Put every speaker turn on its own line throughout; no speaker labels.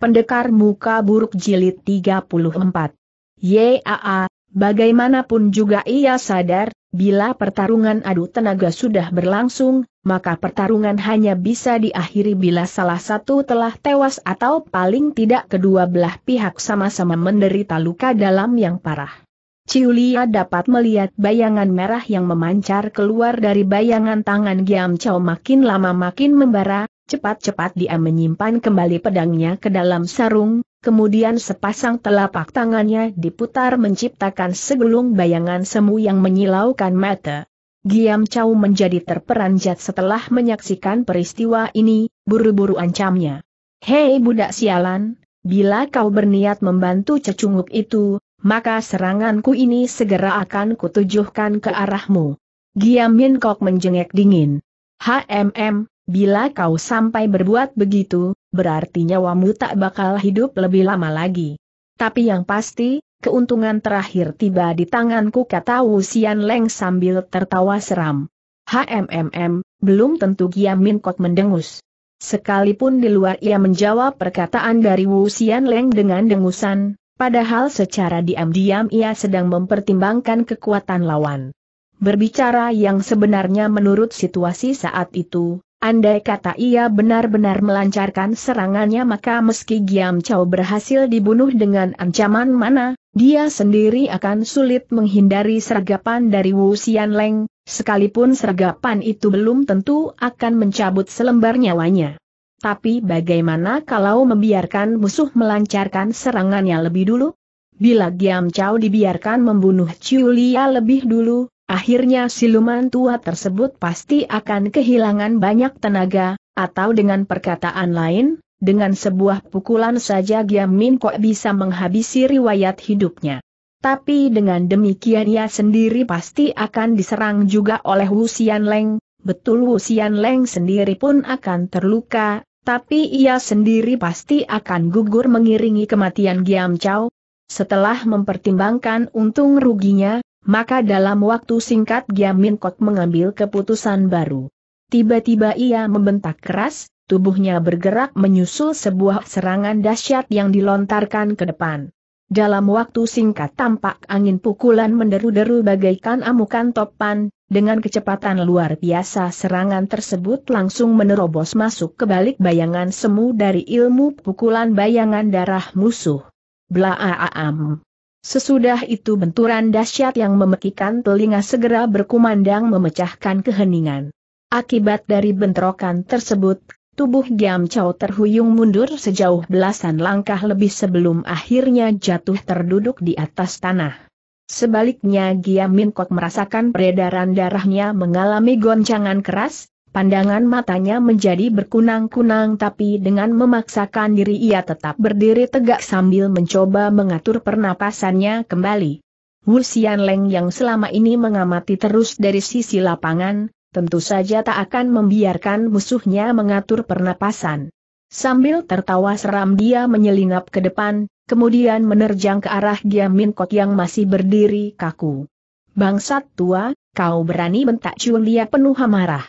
Pendekar Muka Buruk Jilid 34 Yaa, bagaimanapun juga ia sadar, bila pertarungan adu tenaga sudah berlangsung, maka pertarungan hanya bisa diakhiri bila salah satu telah tewas atau paling tidak kedua belah pihak sama-sama menderita luka dalam yang parah. Ciulia dapat melihat bayangan merah yang memancar keluar dari bayangan tangan Giam Chow makin lama makin membara, cepat-cepat dia menyimpan kembali pedangnya ke dalam sarung, kemudian sepasang telapak tangannya diputar menciptakan segelung bayangan semu yang menyilaukan mata. Giam Chow menjadi terperanjat setelah menyaksikan peristiwa ini, buru-buru ancamnya. Hei budak sialan, bila kau berniat membantu cecunguk itu, maka seranganku ini segera akan kutujukan ke arahmu. Giam Min Kok menjengek dingin. HMM, bila kau sampai berbuat begitu, berarti nyawamu tak bakal hidup lebih lama lagi. Tapi yang pasti, keuntungan terakhir tiba di tanganku kata Wu Xian Leng sambil tertawa seram. HMM, belum tentu Giam Min Kok mendengus. Sekalipun di luar ia menjawab perkataan dari Wu Xian Leng dengan dengusan, Padahal secara diam-diam ia sedang mempertimbangkan kekuatan lawan. Berbicara yang sebenarnya menurut situasi saat itu, andai kata ia benar-benar melancarkan serangannya maka meski Giam Chow berhasil dibunuh dengan ancaman mana, dia sendiri akan sulit menghindari sergapan dari Wu Xian Leng, sekalipun sergapan itu belum tentu akan mencabut selembar nyawanya. Tapi bagaimana kalau membiarkan musuh melancarkan serangannya lebih dulu? Bila Giam Chau dibiarkan membunuh Chulia lebih dulu, akhirnya siluman tua tersebut pasti akan kehilangan banyak tenaga, atau dengan perkataan lain, dengan sebuah pukulan saja Giam Min Kok bisa menghabisi riwayat hidupnya. Tapi dengan demikian ia sendiri pasti akan diserang juga oleh Wu Xian Leng, betul Wu Xian Leng sendiri pun akan terluka, tapi ia sendiri pasti akan gugur mengiringi kematian Giam Chow. Setelah mempertimbangkan untung ruginya, maka dalam waktu singkat Giam Min Kok mengambil keputusan baru. Tiba-tiba ia membentak keras, tubuhnya bergerak menyusul sebuah serangan dahsyat yang dilontarkan ke depan. Dalam waktu singkat tampak angin pukulan menderu-deru bagaikan amukan topan, dengan kecepatan luar biasa serangan tersebut langsung menerobos masuk ke balik bayangan semu dari ilmu pukulan bayangan darah musuh. Blaaam. Sesudah itu benturan dahsyat yang memekikan telinga segera berkumandang memecahkan keheningan. Akibat dari bentrokan tersebut, Tubuh Giam Chow terhuyung mundur sejauh belasan langkah lebih sebelum akhirnya jatuh terduduk di atas tanah. Sebaliknya Giam Min Kok merasakan peredaran darahnya mengalami goncangan keras, pandangan matanya menjadi berkunang-kunang tapi dengan memaksakan diri ia tetap berdiri tegak sambil mencoba mengatur pernapasannya kembali. Wu Xian Leng yang selama ini mengamati terus dari sisi lapangan, tentu saja tak akan membiarkan musuhnya mengatur pernapasan. Sambil tertawa seram dia menyelinap ke depan, kemudian menerjang ke arah Giam Min Kot yang masih berdiri kaku. Bangsat tua, kau berani bentak Chulia penuh amarah.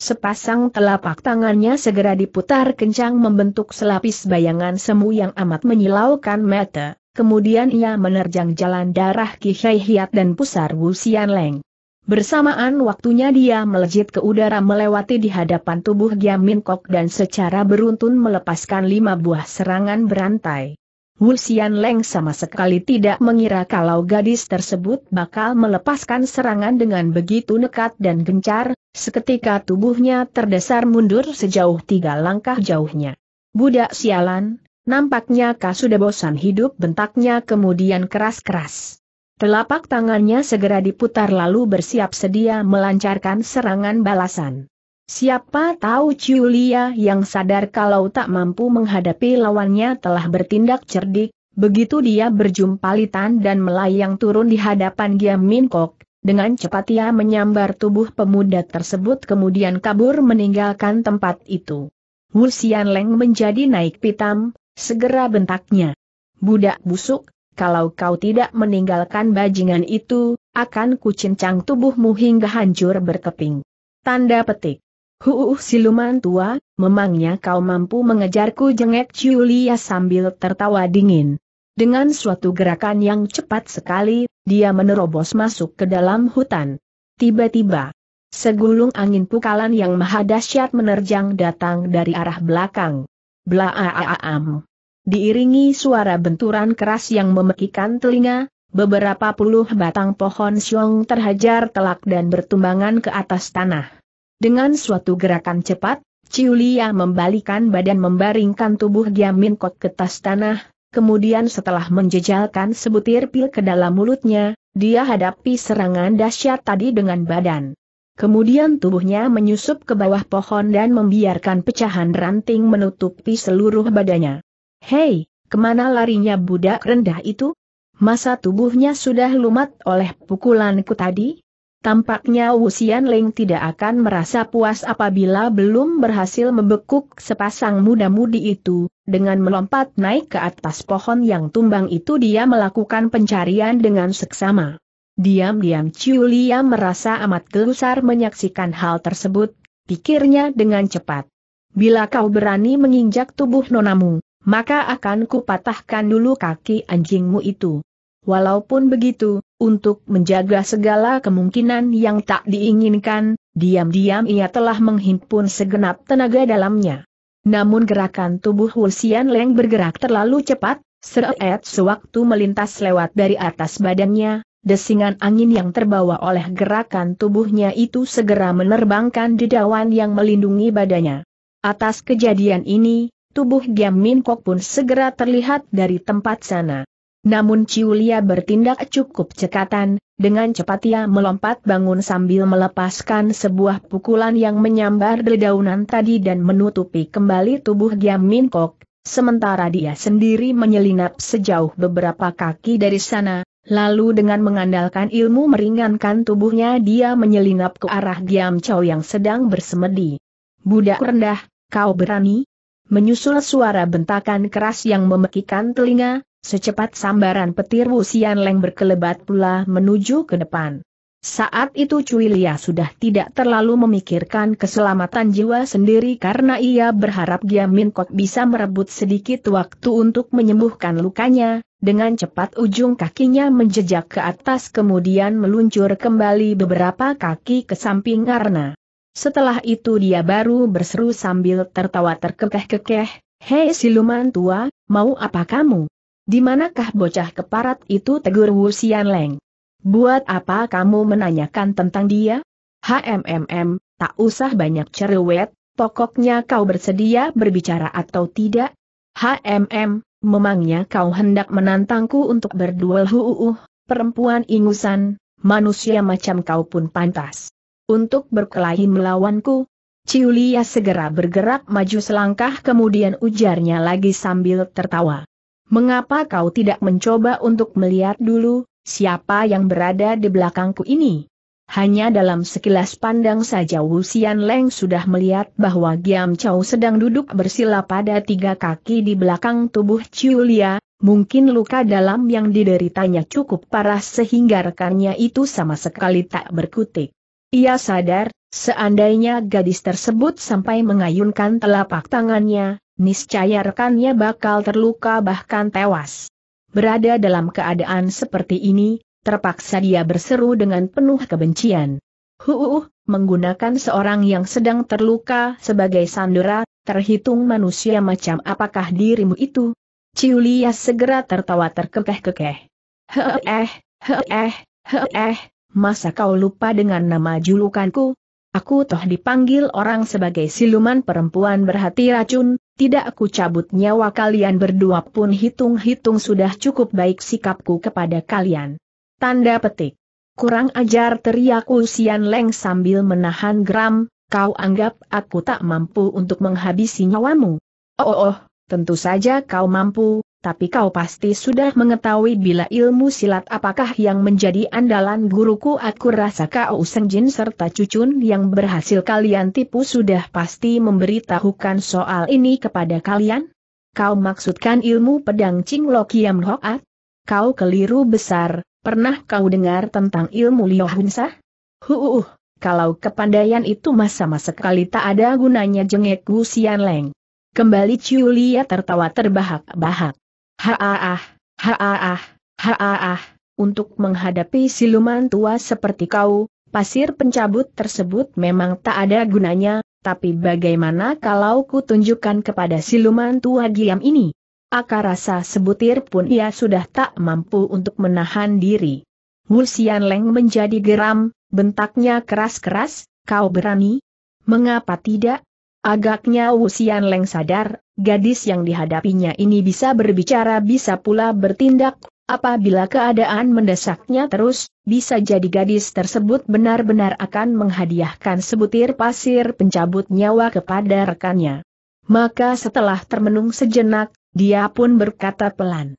Sepasang telapak tangannya segera diputar kencang membentuk selapis bayangan semu yang amat menyilaukan mata, kemudian ia menerjang jalan darah Kihai Hiat dan pusar Wu Xian Leng. Bersamaan waktunya dia melejit ke udara melewati di hadapan tubuh Giam Min Kok dan secara beruntun melepaskan lima buah serangan berantai. Xian Leng sama sekali tidak mengira kalau gadis tersebut bakal melepaskan serangan dengan begitu nekat dan gencar, seketika tubuhnya terdesar mundur sejauh tiga langkah jauhnya. Budak sialan, nampaknya kau sudah bosan hidup bentaknya kemudian keras-keras. Telapak tangannya segera diputar lalu bersiap sedia melancarkan serangan balasan. Siapa tahu Ciulia yang sadar kalau tak mampu menghadapi lawannya telah bertindak cerdik, begitu dia berjumpa Litan dan melayang turun di hadapan Giam Min Kok, dengan cepat ia menyambar tubuh pemuda tersebut kemudian kabur meninggalkan tempat itu. Wu Xianleng menjadi naik pitam, segera bentaknya. Budak busuk, kalau kau tidak meninggalkan bajingan itu, akan kucincang tubuhmu hingga hancur berkeping. Tanda petik. Huuh siluman tua, memangnya kau mampu mengejarku jengek Julia sambil tertawa dingin. Dengan suatu gerakan yang cepat sekali, dia menerobos masuk ke dalam hutan. Tiba-tiba, segulung angin pukalan yang maha dahsyat menerjang datang dari arah belakang. Blaaam. Diiringi suara benturan keras yang memekikan telinga, beberapa puluh batang pohon siong terhajar telak dan bertumbangan ke atas tanah. Dengan suatu gerakan cepat, Ciulia membalikan badan membaringkan tubuh Giamin Kot ke atas tanah, kemudian setelah menjejalkan sebutir pil ke dalam mulutnya, dia hadapi serangan dahsyat tadi dengan badan. Kemudian tubuhnya menyusup ke bawah pohon dan membiarkan pecahan ranting menutupi seluruh badannya. Hei, kemana larinya budak rendah itu? Masa tubuhnya sudah lumat oleh pukulanku tadi? Tampaknya Wusian Ling tidak akan merasa puas apabila belum berhasil membekuk sepasang muda-mudi itu, dengan melompat naik ke atas pohon yang tumbang itu dia melakukan pencarian dengan seksama. Diam-diam Chulia merasa amat gelusar menyaksikan hal tersebut, pikirnya dengan cepat. Bila kau berani menginjak tubuh nonamu, maka akan kupatahkan dulu kaki anjingmu itu. Walaupun begitu, untuk menjaga segala kemungkinan yang tak diinginkan, diam-diam ia telah menghimpun segenap tenaga dalamnya. Namun gerakan tubuh Hulsian Leng bergerak terlalu cepat, seret sewaktu melintas lewat dari atas badannya, desingan angin yang terbawa oleh gerakan tubuhnya itu segera menerbangkan dedawan yang melindungi badannya. Atas kejadian ini, tubuh Giam Min Kok pun segera terlihat dari tempat sana. Namun Ciulia bertindak cukup cekatan, dengan cepat ia melompat bangun sambil melepaskan sebuah pukulan yang menyambar dedaunan tadi dan menutupi kembali tubuh Giam Min Kok, sementara dia sendiri menyelinap sejauh beberapa kaki dari sana, lalu dengan mengandalkan ilmu meringankan tubuhnya dia menyelinap ke arah Giam Chow yang sedang bersemedi. Budak rendah, kau berani? menyusul suara bentakan keras yang memekikan telinga, secepat sambaran petir Wusian Leng berkelebat pula menuju ke depan. Saat itu Cuilia sudah tidak terlalu memikirkan keselamatan jiwa sendiri karena ia berharap Giamin Kok bisa merebut sedikit waktu untuk menyembuhkan lukanya, dengan cepat ujung kakinya menjejak ke atas kemudian meluncur kembali beberapa kaki ke samping karena setelah itu dia baru berseru sambil tertawa terkekeh-kekeh, Hei siluman tua, mau apa kamu? Di manakah bocah keparat itu tegur Wu Leng? Buat apa kamu menanyakan tentang dia? HMMM, tak usah banyak cerewet, pokoknya kau bersedia berbicara atau tidak? HMM, memangnya kau hendak menantangku untuk berduel huuuh, perempuan ingusan, manusia macam kau pun pantas untuk berkelahi melawanku. Ciulia segera bergerak maju selangkah kemudian ujarnya lagi sambil tertawa. Mengapa kau tidak mencoba untuk melihat dulu, siapa yang berada di belakangku ini? Hanya dalam sekilas pandang saja Wusian Leng sudah melihat bahwa Giam Chow sedang duduk bersila pada tiga kaki di belakang tubuh Ciulia, mungkin luka dalam yang dideritanya cukup parah sehingga rekannya itu sama sekali tak berkutik. Ia sadar, seandainya gadis tersebut sampai mengayunkan telapak tangannya, niscaya rekannya bakal terluka bahkan tewas. Berada dalam keadaan seperti ini, terpaksa dia berseru dengan penuh kebencian. Huuuh, menggunakan seorang yang sedang terluka sebagai sandera, terhitung manusia macam apakah dirimu itu? Ciulia segera tertawa terkekeh-kekeh. Heeh, heeh, heeh, masa kau lupa dengan nama julukanku? Aku toh dipanggil orang sebagai siluman perempuan berhati racun, tidak aku cabut nyawa kalian berdua pun hitung-hitung sudah cukup baik sikapku kepada kalian. Tanda petik. Kurang ajar teriak Usian Leng sambil menahan geram, kau anggap aku tak mampu untuk menghabisi nyawamu. Oh, oh, oh tentu saja kau mampu, tapi kau pasti sudah mengetahui bila ilmu silat apakah yang menjadi andalan guruku aku rasa kau Senjin serta cucun yang berhasil kalian tipu sudah pasti memberitahukan soal ini kepada kalian? Kau maksudkan ilmu pedang Ching Lo Kiam Hoat? Kau keliru besar, pernah kau dengar tentang ilmu Lio Hunsa? Huuuh, kalau kepandaian itu sama sekali tak ada gunanya jengek Gu Leng. Kembali Lia tertawa terbahak-bahak. Haaah, haaah, haaah, untuk menghadapi siluman tua seperti kau, pasir pencabut tersebut memang tak ada gunanya, tapi bagaimana kalau ku tunjukkan kepada siluman tua giam ini? Aka rasa sebutir pun ia sudah tak mampu untuk menahan diri. Xian Leng menjadi geram, bentaknya keras-keras, kau berani? Mengapa tidak? Agaknya Wu Xian Leng sadar gadis yang dihadapinya ini bisa berbicara bisa pula bertindak, apabila keadaan mendesaknya terus, bisa jadi gadis tersebut benar-benar akan menghadiahkan sebutir pasir pencabut nyawa kepada rekannya. Maka setelah termenung sejenak, dia pun berkata pelan.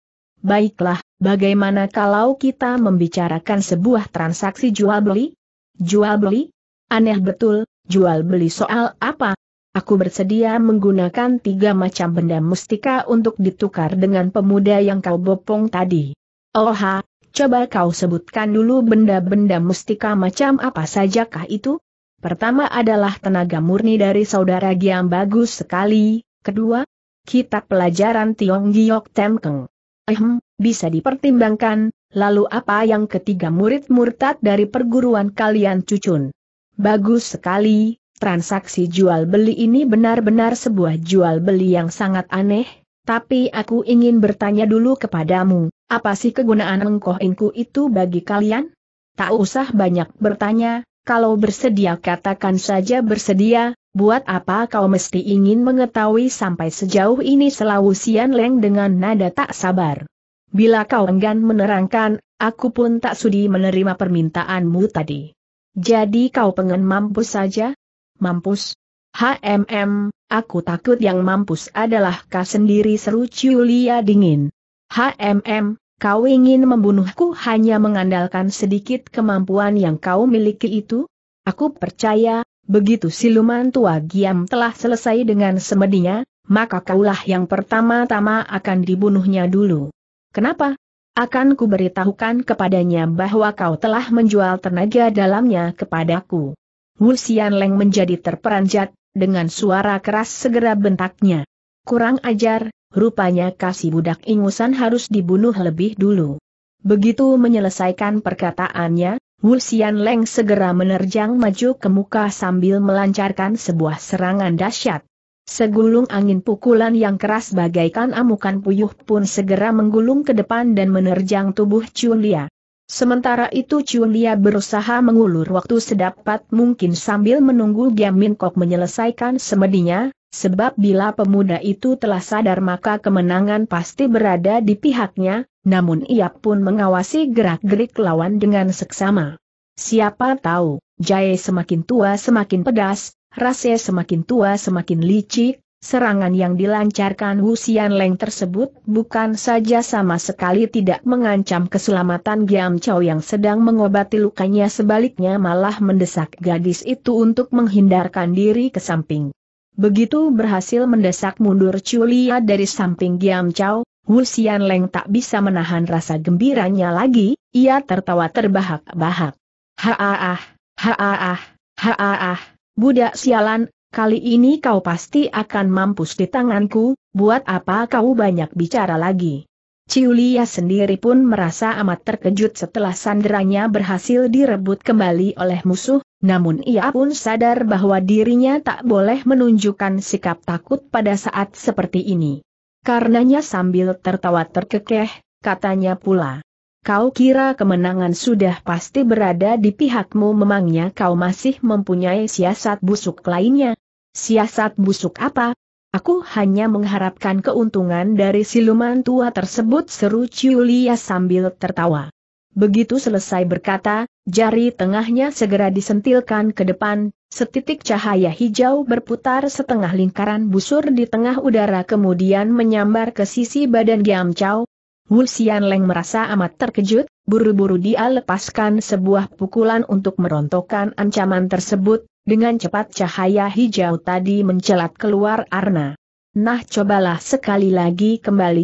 Baiklah, bagaimana kalau kita membicarakan sebuah transaksi jual beli? Jual beli? Aneh betul, jual beli soal apa? Aku bersedia menggunakan tiga macam benda mustika untuk ditukar dengan pemuda yang kau bopong tadi. Oha, coba kau sebutkan dulu benda-benda mustika macam apa sajakah itu? Pertama adalah tenaga murni dari saudara Giam bagus sekali. Kedua, kitab pelajaran Tiong Giok Temkeng. Ehem, bisa dipertimbangkan, lalu apa yang ketiga murid murtad dari perguruan kalian cucun? Bagus sekali, transaksi jual beli ini benar-benar sebuah jual beli yang sangat aneh, tapi aku ingin bertanya dulu kepadamu, apa sih kegunaan engkohinku itu bagi kalian? Tak usah banyak bertanya, kalau bersedia katakan saja bersedia, buat apa kau mesti ingin mengetahui sampai sejauh ini selalu Sian Leng dengan nada tak sabar. Bila kau enggan menerangkan, aku pun tak sudi menerima permintaanmu tadi. Jadi kau pengen mampu saja? mampus. HMM, aku takut yang mampus adalah kau sendiri seru Ciulia dingin. HMM, kau ingin membunuhku hanya mengandalkan sedikit kemampuan yang kau miliki itu? Aku percaya, begitu siluman tua Giam telah selesai dengan semedinya, maka kaulah yang pertama-tama akan dibunuhnya dulu. Kenapa? Akan kuberitahukan kepadanya bahwa kau telah menjual tenaga dalamnya kepadaku. Wu Leng menjadi terperanjat, dengan suara keras segera bentaknya. Kurang ajar, rupanya kasih budak ingusan harus dibunuh lebih dulu. Begitu menyelesaikan perkataannya, Wu Leng segera menerjang maju ke muka sambil melancarkan sebuah serangan dahsyat. Segulung angin pukulan yang keras bagaikan amukan puyuh pun segera menggulung ke depan dan menerjang tubuh Chun Lia. Sementara itu Chulia berusaha mengulur waktu sedapat mungkin sambil menunggu Min Kok menyelesaikan semedinya, sebab bila pemuda itu telah sadar maka kemenangan pasti berada di pihaknya, namun ia pun mengawasi gerak-gerik lawan dengan seksama. Siapa tahu, Jae semakin tua semakin pedas, Rase semakin tua semakin licik, Serangan yang dilancarkan Wusian Leng tersebut bukan saja sama sekali tidak mengancam keselamatan Giam Chow yang sedang mengobati lukanya sebaliknya malah mendesak gadis itu untuk menghindarkan diri ke samping. Begitu berhasil mendesak mundur Chulia dari samping Giam Chow, Wusian Leng tak bisa menahan rasa gembiranya lagi, ia tertawa terbahak-bahak. Haaah, haaah, haaah, budak sialan, Kali ini kau pasti akan mampus di tanganku, buat apa kau banyak bicara lagi. Ciulia sendiri pun merasa amat terkejut setelah sanderanya berhasil direbut kembali oleh musuh, namun ia pun sadar bahwa dirinya tak boleh menunjukkan sikap takut pada saat seperti ini. Karenanya sambil tertawa terkekeh, katanya pula. Kau kira kemenangan sudah pasti berada di pihakmu memangnya kau masih mempunyai siasat busuk lainnya? Siasat busuk apa? Aku hanya mengharapkan keuntungan dari siluman tua tersebut seru Ciulia sambil tertawa. Begitu selesai berkata, jari tengahnya segera disentilkan ke depan, setitik cahaya hijau berputar setengah lingkaran busur di tengah udara kemudian menyambar ke sisi badan Giam Chow. Wu Leng merasa amat terkejut, buru-buru dia lepaskan sebuah pukulan untuk merontokkan ancaman tersebut, dengan cepat cahaya hijau tadi mencelat keluar Arna. Nah cobalah sekali lagi kembali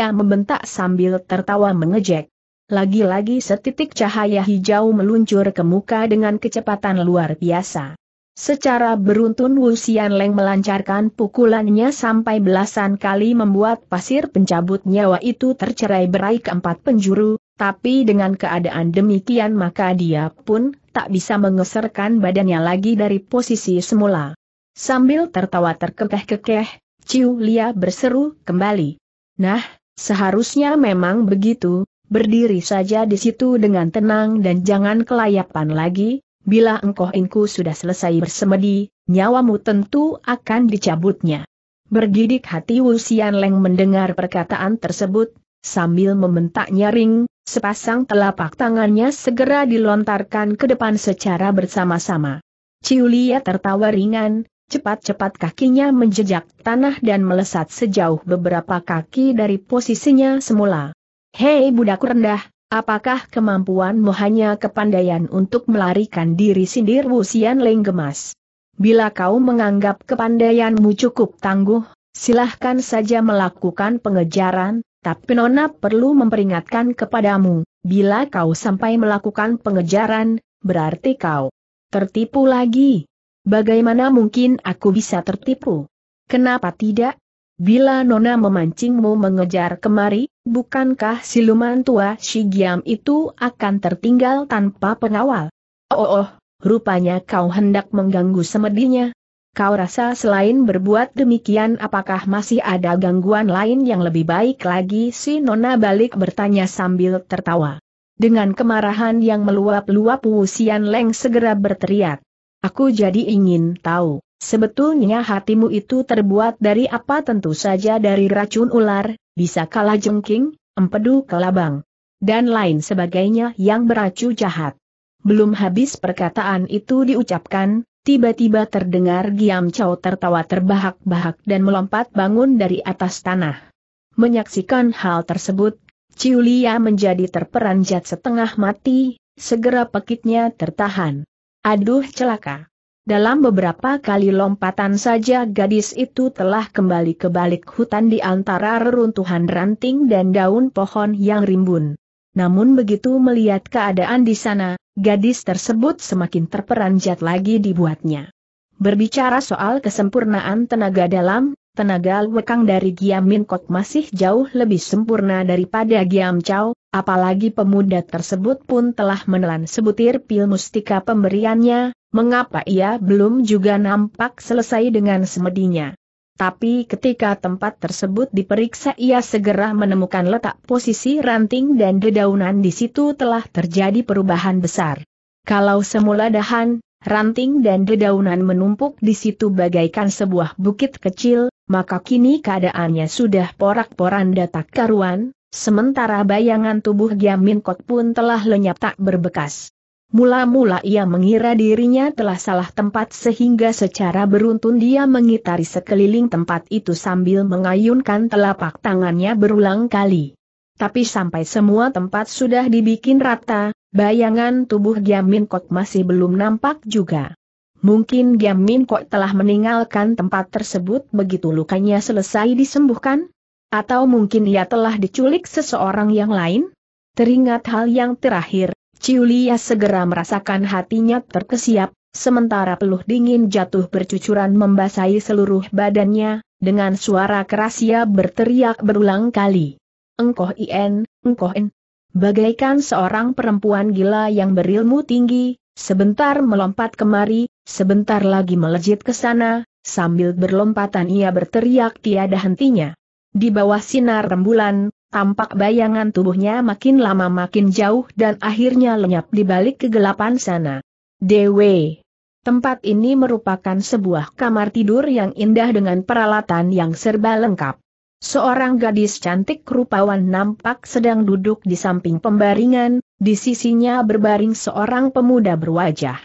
yang membentak sambil tertawa mengejek. Lagi-lagi setitik cahaya hijau meluncur ke muka dengan kecepatan luar biasa. Secara beruntun Wusian Leng melancarkan pukulannya sampai belasan kali membuat pasir pencabut nyawa itu tercerai berai keempat penjuru, tapi dengan keadaan demikian maka dia pun tak bisa mengeserkan badannya lagi dari posisi semula. Sambil tertawa terkekeh-kekeh, Ciu Lia berseru kembali. Nah, seharusnya memang begitu, berdiri saja di situ dengan tenang dan jangan kelayapan lagi, bila engkau inku sudah selesai bersemedi, nyawamu tentu akan dicabutnya. Bergidik hati Wusian Leng mendengar perkataan tersebut, Sambil membentak nyaring, sepasang telapak tangannya segera dilontarkan ke depan secara bersama-sama. Ciulia tertawa ringan, cepat-cepat kakinya menjejak tanah dan melesat sejauh beberapa kaki dari posisinya semula. Hei budak rendah, apakah kemampuanmu hanya kepandaian untuk melarikan diri sindir Wusian Leng gemas? Bila kau menganggap kepandaianmu cukup tangguh, silahkan saja melakukan pengejaran, tapi Nona perlu memperingatkan kepadamu, bila kau sampai melakukan pengejaran, berarti kau tertipu lagi. Bagaimana mungkin aku bisa tertipu? Kenapa tidak? Bila Nona memancingmu mengejar kemari, bukankah siluman tua Shigiam itu akan tertinggal tanpa pengawal? Oh, oh, oh rupanya kau hendak mengganggu semedinya, Kau rasa selain berbuat demikian apakah masih ada gangguan lain yang lebih baik lagi si Nona balik bertanya sambil tertawa. Dengan kemarahan yang meluap-luap Wusian Leng segera berteriak. Aku jadi ingin tahu, sebetulnya hatimu itu terbuat dari apa tentu saja dari racun ular, bisa kalah jengking, empedu kelabang, dan lain sebagainya yang beracu jahat. Belum habis perkataan itu diucapkan, Tiba-tiba terdengar Giam Chow tertawa terbahak-bahak dan melompat bangun dari atas tanah. Menyaksikan hal tersebut, Ciulia menjadi terperanjat setengah mati, segera pekitnya tertahan. Aduh celaka. Dalam beberapa kali lompatan saja gadis itu telah kembali ke balik hutan di antara reruntuhan ranting dan daun pohon yang rimbun. Namun begitu melihat keadaan di sana, Gadis tersebut semakin terperanjat lagi dibuatnya. Berbicara soal kesempurnaan tenaga dalam, tenaga lwekang dari Giam Min Kok masih jauh lebih sempurna daripada Giam Chow, apalagi pemuda tersebut pun telah menelan sebutir pil mustika pemberiannya, mengapa ia belum juga nampak selesai dengan semedinya tapi ketika tempat tersebut diperiksa ia segera menemukan letak posisi ranting dan dedaunan di situ telah terjadi perubahan besar. Kalau semula dahan, ranting dan dedaunan menumpuk di situ bagaikan sebuah bukit kecil, maka kini keadaannya sudah porak-poranda tak karuan, sementara bayangan tubuh Giamin Kok pun telah lenyap tak berbekas. Mula-mula ia mengira dirinya telah salah tempat sehingga secara beruntun dia mengitari sekeliling tempat itu sambil mengayunkan telapak tangannya berulang kali. Tapi sampai semua tempat sudah dibikin rata, bayangan tubuh Giamin Kok masih belum nampak juga. Mungkin Giamin Kok telah meninggalkan tempat tersebut begitu lukanya selesai disembuhkan? Atau mungkin ia telah diculik seseorang yang lain? Teringat hal yang terakhir, Ciulia segera merasakan hatinya terkesiap, sementara peluh dingin jatuh bercucuran membasahi seluruh badannya, dengan suara keras ia berteriak berulang kali. Engkoh in, engkoh in, Bagaikan seorang perempuan gila yang berilmu tinggi, sebentar melompat kemari, sebentar lagi melejit ke sana, sambil berlompatan ia berteriak tiada hentinya. Di bawah sinar rembulan, tampak bayangan tubuhnya makin lama makin jauh dan akhirnya lenyap di balik kegelapan sana. Dewe. Tempat ini merupakan sebuah kamar tidur yang indah dengan peralatan yang serba lengkap. Seorang gadis cantik rupawan nampak sedang duduk di samping pembaringan, di sisinya berbaring seorang pemuda berwajah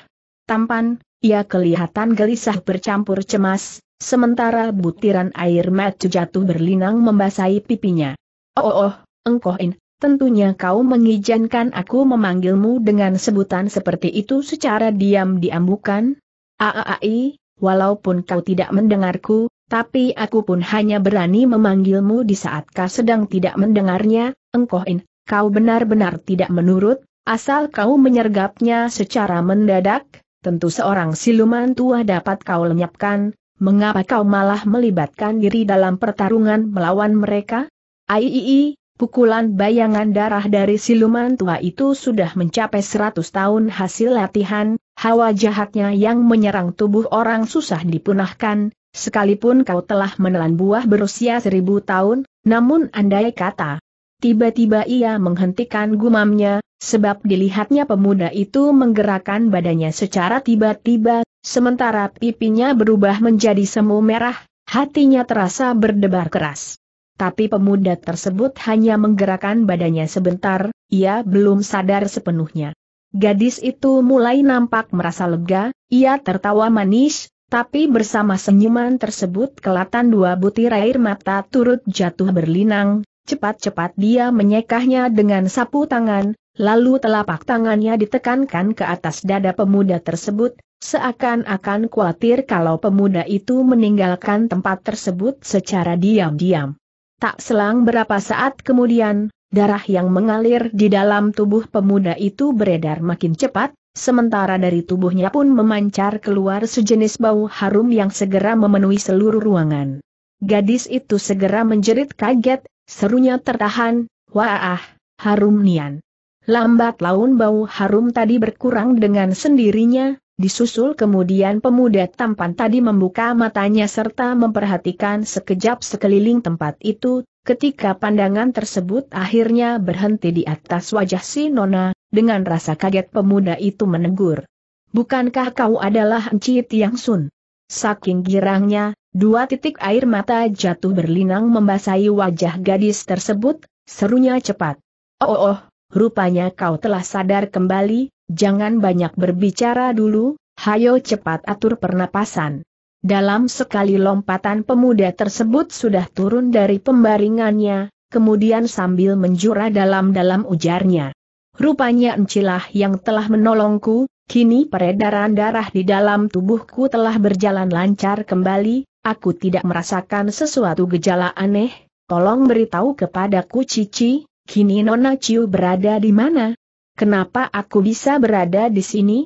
tampan, ia kelihatan gelisah bercampur cemas, sementara butiran air mata jatuh berlinang membasahi pipinya. Oh, oh, oh, engkohin, tentunya kau mengizinkan aku memanggilmu dengan sebutan seperti itu secara diam-diam bukan? Aai, walaupun kau tidak mendengarku, tapi aku pun hanya berani memanggilmu di saat kau sedang tidak mendengarnya, engkohin, kau benar-benar tidak menurut, asal kau menyergapnya secara mendadak, tentu seorang siluman tua dapat kau lenyapkan, mengapa kau malah melibatkan diri dalam pertarungan melawan mereka? Aiii, pukulan bayangan darah dari siluman tua itu sudah mencapai 100 tahun hasil latihan, hawa jahatnya yang menyerang tubuh orang susah dipunahkan, sekalipun kau telah menelan buah berusia seribu tahun, namun andai kata. Tiba-tiba ia menghentikan gumamnya, sebab dilihatnya pemuda itu menggerakkan badannya secara tiba-tiba, sementara pipinya berubah menjadi semu merah, hatinya terasa berdebar keras tapi pemuda tersebut hanya menggerakkan badannya sebentar, ia belum sadar sepenuhnya. Gadis itu mulai nampak merasa lega, ia tertawa manis, tapi bersama senyuman tersebut kelatan dua butir air mata turut jatuh berlinang, cepat-cepat dia menyekahnya dengan sapu tangan, lalu telapak tangannya ditekankan ke atas dada pemuda tersebut, seakan-akan khawatir kalau pemuda itu meninggalkan tempat tersebut secara diam-diam. Tak selang berapa saat kemudian, darah yang mengalir di dalam tubuh pemuda itu beredar makin cepat, sementara dari tubuhnya pun memancar keluar sejenis bau harum yang segera memenuhi seluruh ruangan. Gadis itu segera menjerit kaget, serunya tertahan, wah, harum nian. Lambat laun bau harum tadi berkurang dengan sendirinya, Disusul kemudian pemuda tampan tadi membuka matanya serta memperhatikan sekejap sekeliling tempat itu, ketika pandangan tersebut akhirnya berhenti di atas wajah si Nona, dengan rasa kaget pemuda itu menegur. Bukankah kau adalah Enci Tiang Sun? Saking girangnya, dua titik air mata jatuh berlinang membasahi wajah gadis tersebut, serunya cepat. Oh oh, oh rupanya kau telah sadar kembali, Jangan banyak berbicara dulu, hayo cepat atur pernapasan. Dalam sekali lompatan pemuda tersebut sudah turun dari pembaringannya, kemudian sambil menjura dalam-dalam ujarnya. Rupanya encilah yang telah menolongku, kini peredaran darah di dalam tubuhku telah berjalan lancar kembali, aku tidak merasakan sesuatu gejala aneh, tolong beritahu kepadaku Cici, kini Nona Ciu berada di mana? Kenapa aku bisa berada di sini?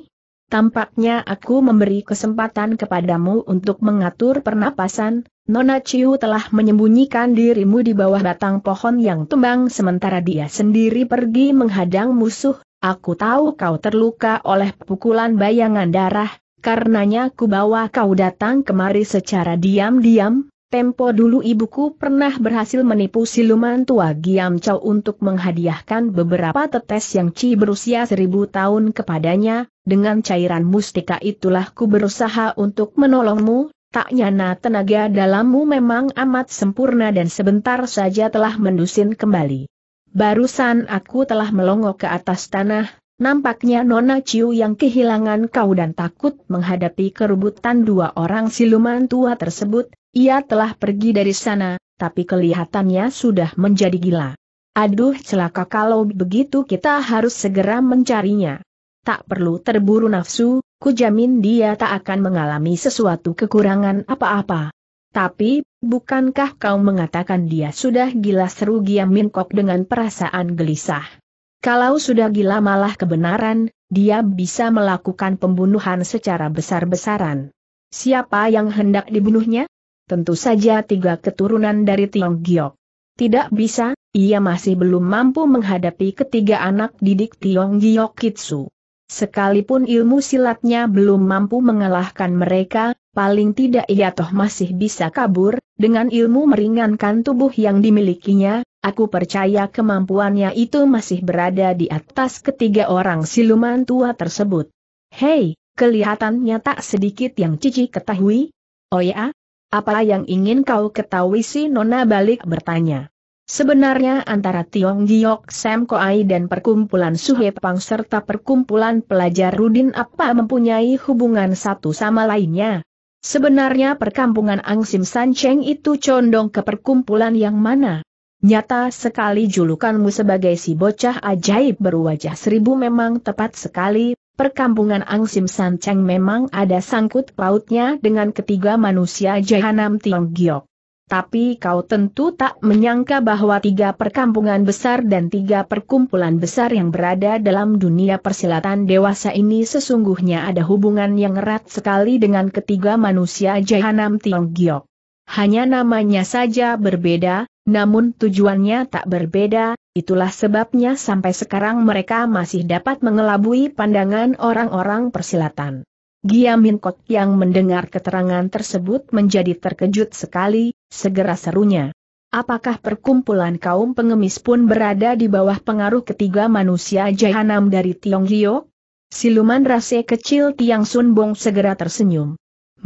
Tampaknya aku memberi kesempatan kepadamu untuk mengatur pernapasan, Nona Ciu telah menyembunyikan dirimu di bawah batang pohon yang tumbang sementara dia sendiri pergi menghadang musuh, aku tahu kau terluka oleh pukulan bayangan darah, karenanya ku bawa kau datang kemari secara diam-diam, Tempo dulu ibuku pernah berhasil menipu siluman tua Giam Chow untuk menghadiahkan beberapa tetes yang ci berusia seribu tahun kepadanya, dengan cairan mustika itulah ku berusaha untuk menolongmu, tak nyana tenaga dalammu memang amat sempurna dan sebentar saja telah mendusin kembali. Barusan aku telah melongo ke atas tanah, Nampaknya Nona Ciu yang kehilangan kau dan takut menghadapi kerubutan dua orang siluman tua tersebut, ia telah pergi dari sana, tapi kelihatannya sudah menjadi gila. Aduh celaka kalau begitu kita harus segera mencarinya. Tak perlu terburu nafsu, ku jamin dia tak akan mengalami sesuatu kekurangan apa-apa. Tapi, bukankah kau mengatakan dia sudah gila seru Giam minkok Kok dengan perasaan gelisah? Kalau sudah gila malah kebenaran, dia bisa melakukan pembunuhan secara besar-besaran. Siapa yang hendak dibunuhnya? Tentu saja tiga keturunan dari Tiong Giok. Tidak bisa, ia masih belum mampu menghadapi ketiga anak didik Tiong Giok Kitsu. Sekalipun ilmu silatnya belum mampu mengalahkan mereka, paling tidak ia toh masih bisa kabur, dengan ilmu meringankan tubuh yang dimilikinya, Aku percaya kemampuannya itu masih berada di atas ketiga orang siluman tua tersebut. Hei, kelihatannya tak sedikit yang Cici ketahui. Oh ya? Apa yang ingin kau ketahui si Nona balik bertanya. Sebenarnya antara Tiong Giok Sam Koai dan perkumpulan Suhe Pang serta perkumpulan pelajar Rudin apa mempunyai hubungan satu sama lainnya? Sebenarnya perkampungan Angsim Cheng itu condong ke perkumpulan yang mana? Nyata sekali julukanmu sebagai si bocah ajaib berwajah seribu memang tepat sekali, perkampungan Angsim Sanceng memang ada sangkut pautnya dengan ketiga manusia jahanam Giok. Tapi kau tentu tak menyangka bahwa tiga perkampungan besar dan tiga perkumpulan besar yang berada dalam dunia persilatan dewasa ini sesungguhnya ada hubungan yang erat sekali dengan ketiga manusia jahanam Giok. Hanya namanya saja berbeda, namun tujuannya tak berbeda, itulah sebabnya sampai sekarang mereka masih dapat mengelabui pandangan orang-orang persilatan. Giamin Kot yang mendengar keterangan tersebut menjadi terkejut sekali, segera serunya. Apakah perkumpulan kaum pengemis pun berada di bawah pengaruh ketiga manusia jahanam dari Tiong Hyo? Siluman rase kecil Tiang Sun Bong segera tersenyum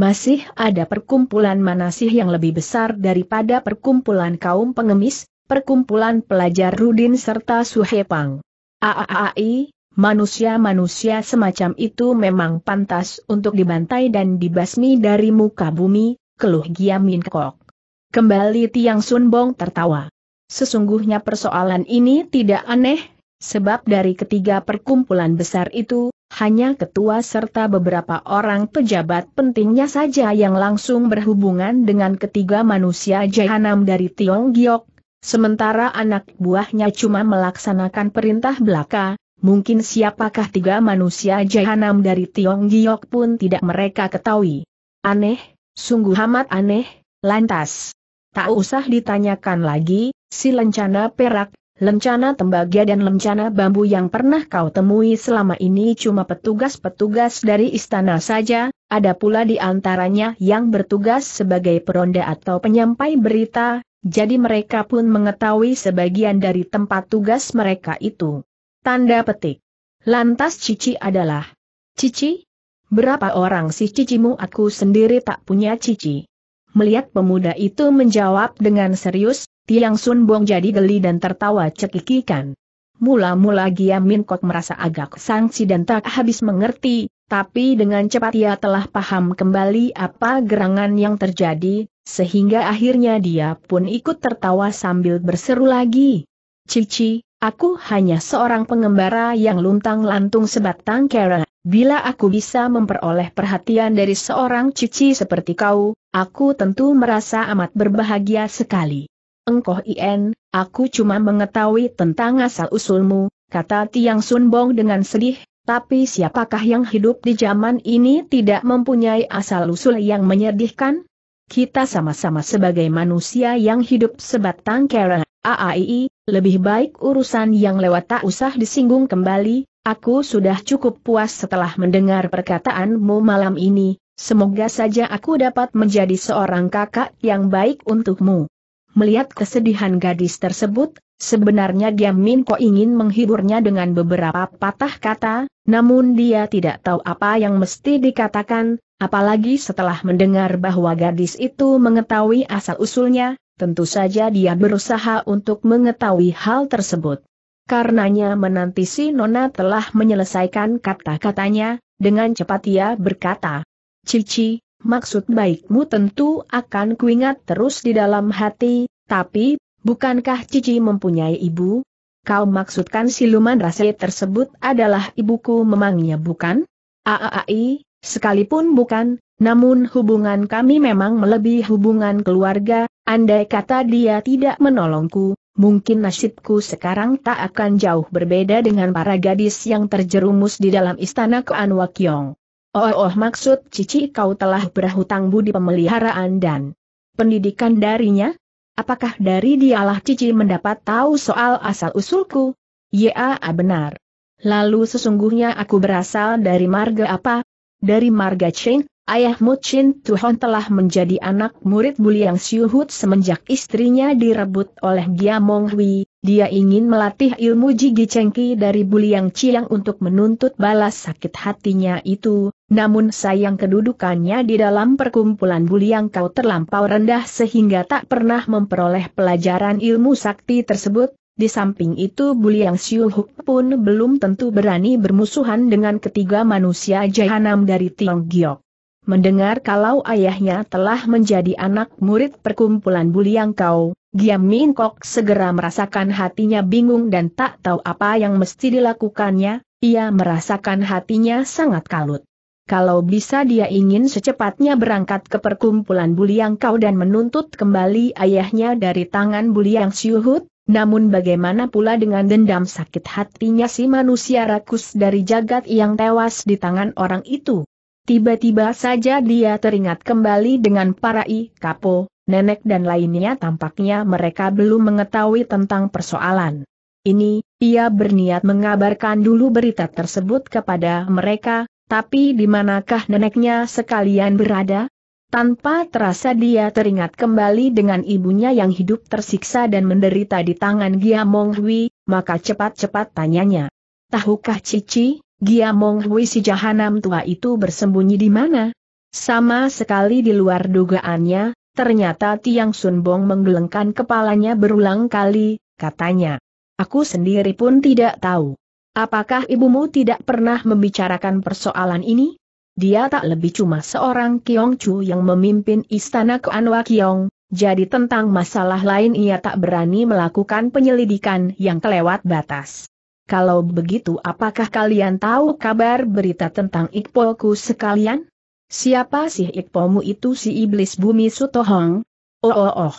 masih ada perkumpulan manasih yang lebih besar daripada perkumpulan kaum pengemis, perkumpulan pelajar Rudin serta Suhepang. Aaai, manusia-manusia semacam itu memang pantas untuk dibantai dan dibasmi dari muka bumi, keluh Giamin Kok. Kembali Tiang Sunbong tertawa. Sesungguhnya persoalan ini tidak aneh, sebab dari ketiga perkumpulan besar itu, hanya ketua serta beberapa orang pejabat pentingnya saja yang langsung berhubungan dengan ketiga manusia jahanam dari Tiong Giok, sementara anak buahnya cuma melaksanakan perintah belaka, mungkin siapakah tiga manusia jahanam dari Tiong Giok pun tidak mereka ketahui. Aneh, sungguh amat aneh, lantas. Tak usah ditanyakan lagi, si lencana perak, Lencana tembaga dan lencana bambu yang pernah kau temui selama ini cuma petugas-petugas dari istana saja, ada pula di antaranya yang bertugas sebagai peronda atau penyampai berita, jadi mereka pun mengetahui sebagian dari tempat tugas mereka itu. Tanda petik. Lantas Cici adalah. Cici? Berapa orang sih cicimu aku sendiri tak punya cici? Melihat pemuda itu menjawab dengan serius, Tiang Sun Bong jadi geli dan tertawa cekikikan. Mula-mula Gia Min Kok merasa agak sangsi dan tak habis mengerti, tapi dengan cepat ia telah paham kembali apa gerangan yang terjadi, sehingga akhirnya dia pun ikut tertawa sambil berseru lagi. Cici, aku hanya seorang pengembara yang luntang-lantung sebatang kera. Bila aku bisa memperoleh perhatian dari seorang cici seperti kau, aku tentu merasa amat berbahagia sekali engkoh IN, aku cuma mengetahui tentang asal-usulmu, kata Tiang Sun Bong dengan sedih, tapi siapakah yang hidup di zaman ini tidak mempunyai asal-usul yang menyedihkan? Kita sama-sama sebagai manusia yang hidup sebatang kera, AAII, lebih baik urusan yang lewat tak usah disinggung kembali, aku sudah cukup puas setelah mendengar perkataanmu malam ini, Semoga saja aku dapat menjadi seorang kakak yang baik untukmu. Melihat kesedihan gadis tersebut, sebenarnya Giam Min Ko ingin menghiburnya dengan beberapa patah kata, namun dia tidak tahu apa yang mesti dikatakan, apalagi setelah mendengar bahwa gadis itu mengetahui asal-usulnya, tentu saja dia berusaha untuk mengetahui hal tersebut. Karenanya menanti si Nona telah menyelesaikan kata-katanya, dengan cepat ia berkata, Cici, Maksud baikmu tentu akan kuingat terus di dalam hati, tapi, bukankah Cici mempunyai ibu? Kau maksudkan siluman rasa tersebut adalah ibuku memangnya bukan? Aai, sekalipun bukan, namun hubungan kami memang melebihi hubungan keluarga, andai kata dia tidak menolongku, mungkin nasibku sekarang tak akan jauh berbeda dengan para gadis yang terjerumus di dalam istana Kuan Wakyong. Oh, oh maksud cici kau telah berhutang budi pemeliharaan dan pendidikan darinya? Apakah dari dialah cici mendapat tahu soal asal-usulku? Ya, benar. Lalu sesungguhnya aku berasal dari marga apa? Dari marga Cheng. Ayah Mu Chin Tuhon telah menjadi anak murid Buliang Siuhut semenjak istrinya direbut oleh Gia Mong Hui, dia ingin melatih ilmu Jigi Cengki dari Buliang Ciang untuk menuntut balas sakit hatinya itu, namun sayang kedudukannya di dalam perkumpulan Buliang Kau terlampau rendah sehingga tak pernah memperoleh pelajaran ilmu sakti tersebut. Di samping itu Buliang Siuhuk pun belum tentu berani bermusuhan dengan ketiga manusia jahanam dari Tiong Giok. Mendengar kalau ayahnya telah menjadi anak murid perkumpulan buliang kau, Giam Min Kok segera merasakan hatinya bingung dan tak tahu apa yang mesti dilakukannya, ia merasakan hatinya sangat kalut. Kalau bisa dia ingin secepatnya berangkat ke perkumpulan Buliang Kau dan menuntut kembali ayahnya dari tangan Buliang Siuhut, namun bagaimana pula dengan dendam sakit hatinya si manusia rakus dari jagat yang tewas di tangan orang itu? Tiba-tiba saja dia teringat kembali dengan para I Kapo, nenek dan lainnya tampaknya mereka belum mengetahui tentang persoalan. Ini, ia berniat mengabarkan dulu berita tersebut kepada mereka, tapi di manakah neneknya sekalian berada? Tanpa terasa dia teringat kembali dengan ibunya yang hidup tersiksa dan menderita di tangan Gia Hui, maka cepat-cepat tanyanya. Tahukah Cici, Giamong Hui si jahanam tua itu bersembunyi di mana? Sama sekali di luar dugaannya, ternyata Tiang Sun Bong menggelengkan kepalanya berulang kali, katanya. Aku sendiri pun tidak tahu. Apakah ibumu tidak pernah membicarakan persoalan ini? Dia tak lebih cuma seorang Kiong Chu yang memimpin istana Anwa Kiong, jadi tentang masalah lain ia tak berani melakukan penyelidikan yang kelewat batas. Kalau begitu apakah kalian tahu kabar berita tentang Ikpolku sekalian? Siapa sih Ikpomu itu si iblis bumi Sutohong? Oh oh oh.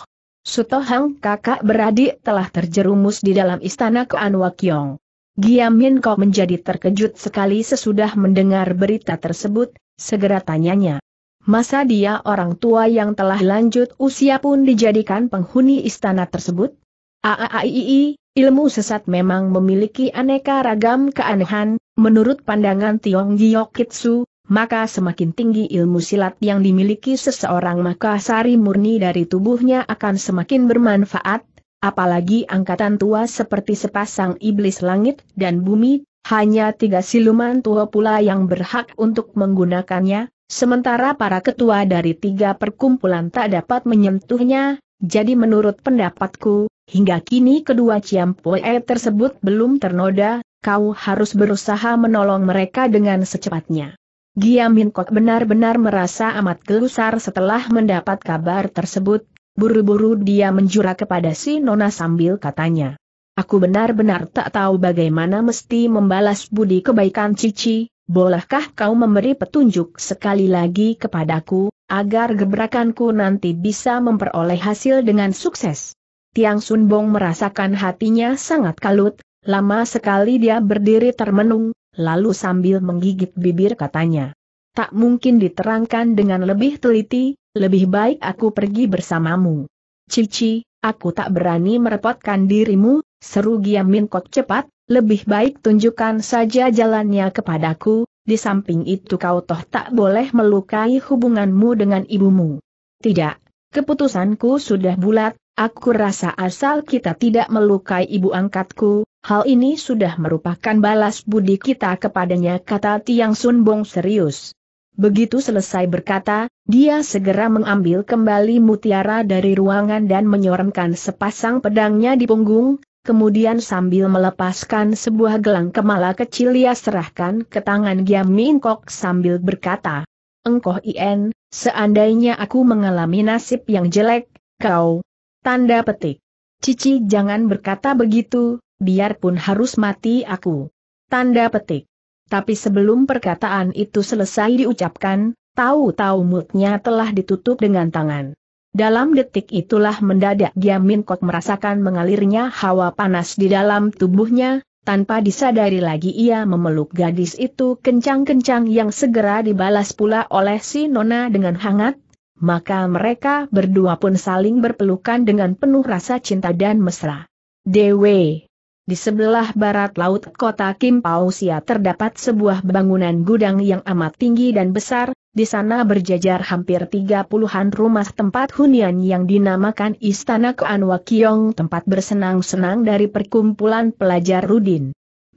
Sutohang kakak beradik telah terjerumus di dalam istana Koan Wakyong. Giamin kau menjadi terkejut sekali sesudah mendengar berita tersebut, segera tanyanya. Masa dia orang tua yang telah lanjut usia pun dijadikan penghuni istana tersebut? Aaaii. Ilmu sesat memang memiliki aneka ragam keanehan, menurut pandangan Tiong Kitsu, maka semakin tinggi ilmu silat yang dimiliki seseorang maka sari murni dari tubuhnya akan semakin bermanfaat, apalagi angkatan tua seperti sepasang iblis langit dan bumi, hanya tiga siluman tua pula yang berhak untuk menggunakannya, sementara para ketua dari tiga perkumpulan tak dapat menyentuhnya, jadi menurut pendapatku, Hingga kini kedua Ciam Ciampoe tersebut belum ternoda, kau harus berusaha menolong mereka dengan secepatnya. Giamin Kok benar-benar merasa amat gelusar setelah mendapat kabar tersebut, buru-buru dia menjura kepada si Nona sambil katanya. Aku benar-benar tak tahu bagaimana mesti membalas budi kebaikan Cici, bolehkah kau memberi petunjuk sekali lagi kepadaku, agar gebrakanku nanti bisa memperoleh hasil dengan sukses? Tiang Sun Bong merasakan hatinya sangat kalut, lama sekali dia berdiri termenung, lalu sambil menggigit bibir katanya. Tak mungkin diterangkan dengan lebih teliti, lebih baik aku pergi bersamamu. Cici, aku tak berani merepotkan dirimu, seru Giam Min Kok cepat, lebih baik tunjukkan saja jalannya kepadaku, di samping itu kau toh tak boleh melukai hubunganmu dengan ibumu. Tidak, keputusanku sudah bulat, Aku rasa asal kita tidak melukai ibu angkatku, hal ini sudah merupakan balas budi kita kepadanya kata Tiang Sun Bong serius. Begitu selesai berkata, dia segera mengambil kembali mutiara dari ruangan dan menyorongkan sepasang pedangnya di punggung, kemudian sambil melepaskan sebuah gelang kemala kecil ia serahkan ke tangan Giam Min Kok sambil berkata, Engkoh Ien, seandainya aku mengalami nasib yang jelek, kau, Tanda petik. Cici jangan berkata begitu, biarpun harus mati aku. Tanda petik. Tapi sebelum perkataan itu selesai diucapkan, tahu-tahu mulutnya telah ditutup dengan tangan. Dalam detik itulah mendadak Giamin kok merasakan mengalirnya hawa panas di dalam tubuhnya, tanpa disadari lagi ia memeluk gadis itu kencang-kencang yang segera dibalas pula oleh si Nona dengan hangat, maka mereka berdua pun saling berpelukan dengan penuh rasa cinta dan mesra. Dewe di sebelah barat laut kota Kim Kimpausia terdapat sebuah bangunan gudang yang amat tinggi dan besar, di sana berjajar hampir tiga puluhan rumah tempat hunian yang dinamakan Istana Keanwa Kiong tempat bersenang-senang dari perkumpulan pelajar Rudin.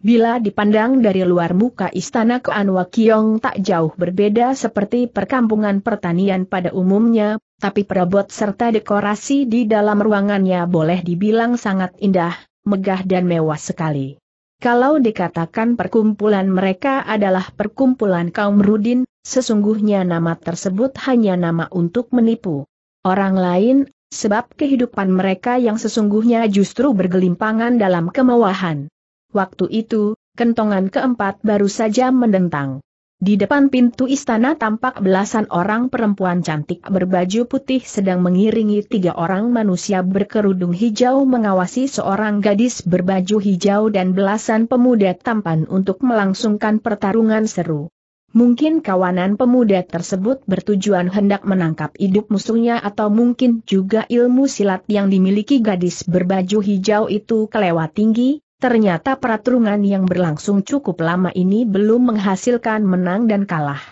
Bila dipandang dari luar muka istana Keanwa Kiong tak jauh berbeda seperti perkampungan pertanian pada umumnya, tapi perabot serta dekorasi di dalam ruangannya boleh dibilang sangat indah, megah dan mewah sekali. Kalau dikatakan perkumpulan mereka adalah perkumpulan kaum Rudin, sesungguhnya nama tersebut hanya nama untuk menipu orang lain, sebab kehidupan mereka yang sesungguhnya justru bergelimpangan dalam kemewahan. Waktu itu, kentongan keempat baru saja mendentang. Di depan pintu istana tampak belasan orang perempuan cantik berbaju putih sedang mengiringi tiga orang manusia berkerudung hijau mengawasi seorang gadis berbaju hijau dan belasan pemuda tampan untuk melangsungkan pertarungan seru. Mungkin kawanan pemuda tersebut bertujuan hendak menangkap hidup musuhnya atau mungkin juga ilmu silat yang dimiliki gadis berbaju hijau itu kelewat tinggi, Ternyata peraturan yang berlangsung cukup lama ini belum menghasilkan menang dan kalah.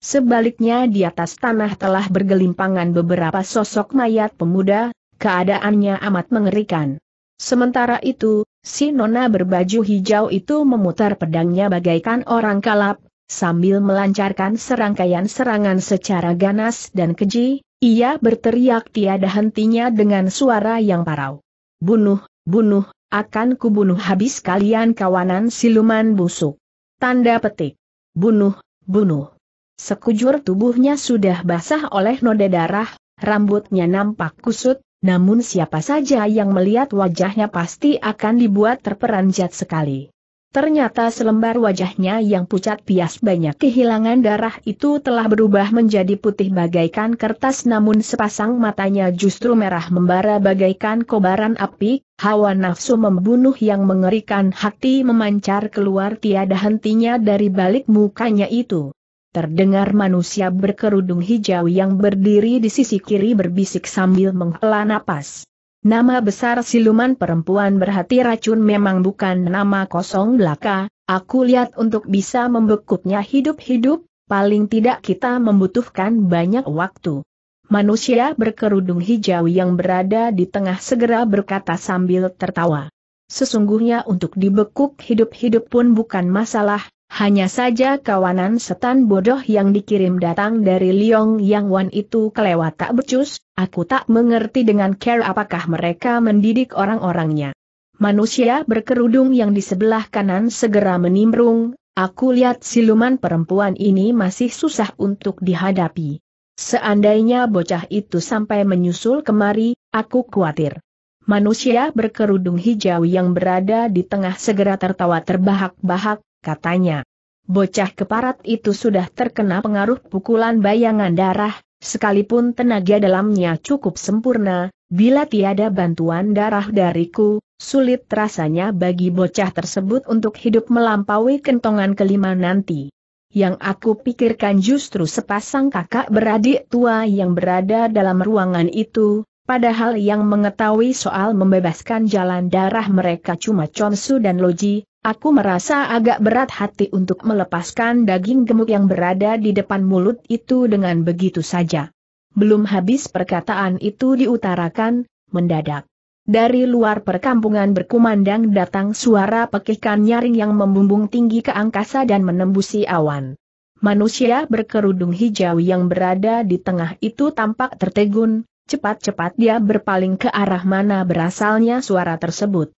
Sebaliknya di atas tanah telah bergelimpangan beberapa sosok mayat pemuda, keadaannya amat mengerikan. Sementara itu, si nona berbaju hijau itu memutar pedangnya bagaikan orang kalap, sambil melancarkan serangkaian serangan secara ganas dan keji, ia berteriak tiada hentinya dengan suara yang parau. Bunuh, bunuh, akan kubunuh habis kalian kawanan siluman busuk. Tanda petik. Bunuh, bunuh. Sekujur tubuhnya sudah basah oleh noda darah, rambutnya nampak kusut, namun siapa saja yang melihat wajahnya pasti akan dibuat terperanjat sekali. Ternyata selembar wajahnya yang pucat pias banyak kehilangan darah itu telah berubah menjadi putih bagaikan kertas namun sepasang matanya justru merah membara bagaikan kobaran api, hawa nafsu membunuh yang mengerikan hati memancar keluar tiada hentinya dari balik mukanya itu. Terdengar manusia berkerudung hijau yang berdiri di sisi kiri berbisik sambil menghela napas. Nama besar siluman perempuan berhati racun memang bukan nama kosong belaka, aku lihat untuk bisa membekuknya hidup-hidup, paling tidak kita membutuhkan banyak waktu. Manusia berkerudung hijau yang berada di tengah segera berkata sambil tertawa. Sesungguhnya untuk dibekuk hidup-hidup pun bukan masalah, hanya saja kawanan setan bodoh yang dikirim datang dari Liong Yang Wan itu kelewat tak becus, aku tak mengerti dengan care apakah mereka mendidik orang-orangnya. Manusia berkerudung yang di sebelah kanan segera menimbrung, aku lihat siluman perempuan ini masih susah untuk dihadapi. Seandainya bocah itu sampai menyusul kemari, aku khawatir. Manusia berkerudung hijau yang berada di tengah segera tertawa terbahak-bahak, katanya. Bocah keparat itu sudah terkena pengaruh pukulan bayangan darah, sekalipun tenaga dalamnya cukup sempurna, bila tiada bantuan darah dariku, sulit rasanya bagi bocah tersebut untuk hidup melampaui kentongan kelima nanti. Yang aku pikirkan justru sepasang kakak beradik tua yang berada dalam ruangan itu, padahal yang mengetahui soal membebaskan jalan darah mereka cuma Chonsu dan Loji, Aku merasa agak berat hati untuk melepaskan daging gemuk yang berada di depan mulut itu dengan begitu saja. Belum habis perkataan itu diutarakan, mendadak. Dari luar perkampungan berkumandang datang suara pekikan nyaring yang membumbung tinggi ke angkasa dan menembusi awan. Manusia berkerudung hijau yang berada di tengah itu tampak tertegun, cepat-cepat dia berpaling ke arah mana berasalnya suara tersebut.